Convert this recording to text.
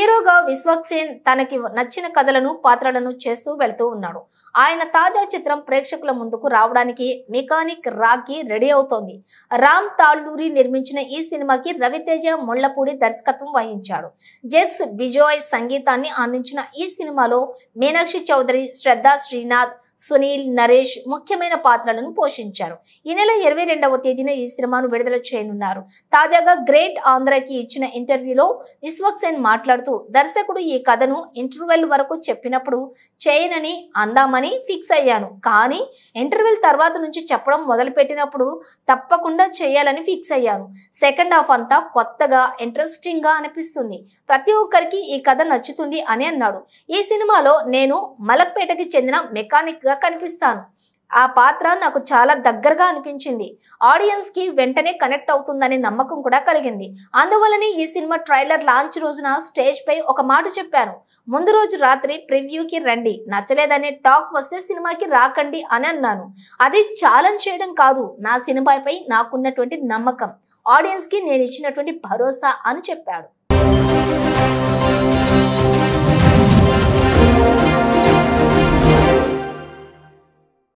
హీరోగా విశ్వక్సేన్ తనకి నచ్చిన కథలను పాత్రలను చేస్తూ వెళుతూ ఉన్నాడు ఆయన తాజా చిత్రం ప్రేక్షకుల ముందుకు రావడానికి మెకానిక్ రాకి రెడీ అవుతోంది రామ్ తాళ్ళూరి నిర్మించిన ఈ సినిమాకి రవితేజ ముళ్లపూడి దర్శకత్వం వహించాడు జెక్స్ బిజోయ్ సంగీతాన్ని అందించిన ఈ సినిమాలో మీనాక్షి చౌదరి శ్రద్ధా శ్రీనాథ్ సునీల్ నరేష్ ముఖ్యమైన పాత్రలను పోషించారు ఈ నెల ఇరవై రెండవ తేదీన ఈ సినిమాను విడుదల చేయనున్నారు తాజాగా గ్రేట్ ఆంధ్రాకి ఇచ్చిన ఇంటర్వ్యూలో విశ్వక్ సేన్ మాట్లాడుతూ దర్శకుడు ఈ కథను ఇంటర్వెల్ వరకు చెప్పినప్పుడు చేయనని అందామని ఫిక్స్ అయ్యాను కానీ ఇంటర్వెల్ తర్వాత నుంచి చెప్పడం మొదలుపెట్టినప్పుడు తప్పకుండా చేయాలని ఫిక్స్ అయ్యాను సెకండ్ హాఫ్ అంతా కొత్తగా ఇంట్రెస్టింగ్ గా అనిపిస్తుంది ప్రతి ఒక్కరికి ఈ కథ నచ్చుతుంది అని అన్నాడు ఈ సినిమాలో నేను మలక్పేటకి చెందిన మెకానిక్ గా కనిపిస్తాను ఆ పాత్ర నాకు చాలా దగ్గరగా అనిపించింది ఆడియన్స్కి వెంటనే కనెక్ట్ అవుతుందనే నమ్మకం కూడా కలిగింది అందువల్లనే ఈ సినిమా ట్రైలర్ లాంచ్ రోజున స్టేజ్పై ఒక మాట చెప్పాను ముందు రోజు రాత్రి ప్రివ్యూకి రండి నచ్చలేదనే టాక్ వస్తే సినిమాకి రాకండి అని అన్నాను అది ఛాలెంజ్ చేయడం కాదు నా సినిమాపై నాకున్నటువంటి నమ్మకం ఆడియన్స్కి నేను ఇచ్చినటువంటి భరోసా అని చెప్పాడు